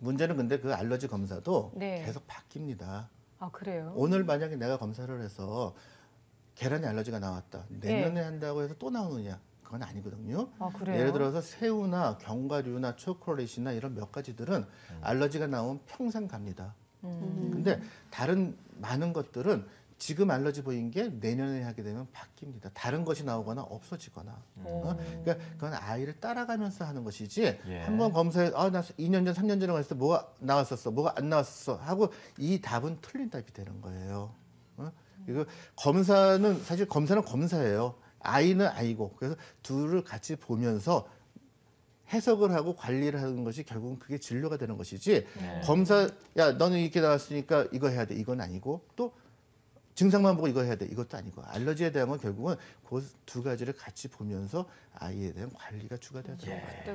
문제는 근데 그 알러지 검사도 네. 계속 바뀝니다. 아 그래요? 오늘 만약에 내가 검사를 해서 계란이 알러지가 나왔다. 내년에 예. 한다고 해서 또 나오느냐? 그건 아니거든요. 아, 예를 들어서 새우나 견과류나 초콜릿이나 이런 몇 가지들은 음. 알러지가 나오면 평생 갑니다. 음. 근데 다른 많은 것들은 지금 알러지 보인 게 내년에 하게 되면 바뀝니다. 다른 것이 나오거나 없어지거나. 음. 어? 그러니까 그건 아이를 따라가면서 하는 것이지 예. 한번 검사해 아 나 2년 전, 3년 전에 갔을 때 뭐가 나왔었어, 뭐가 안 나왔었어 하고 이 답은 틀린 답이 되는 거예요. 어? 이거 검사는 사실 검사는 검사예요. 아이는 아이고 그래서 둘을 같이 보면서 해석을 하고 관리를 하는 것이 결국은 그게 진료가 되는 것이지 네. 검사 야 너는 이렇게 나왔으니까 이거 해야 돼 이건 아니고 또 증상만 보고 이거 해야 돼. 이것도 아니고 알러지에 대한 건 결국은 그 두 가지를 같이 보면서 아이에 대한 관리가 추가돼야 되는 예. 거예요.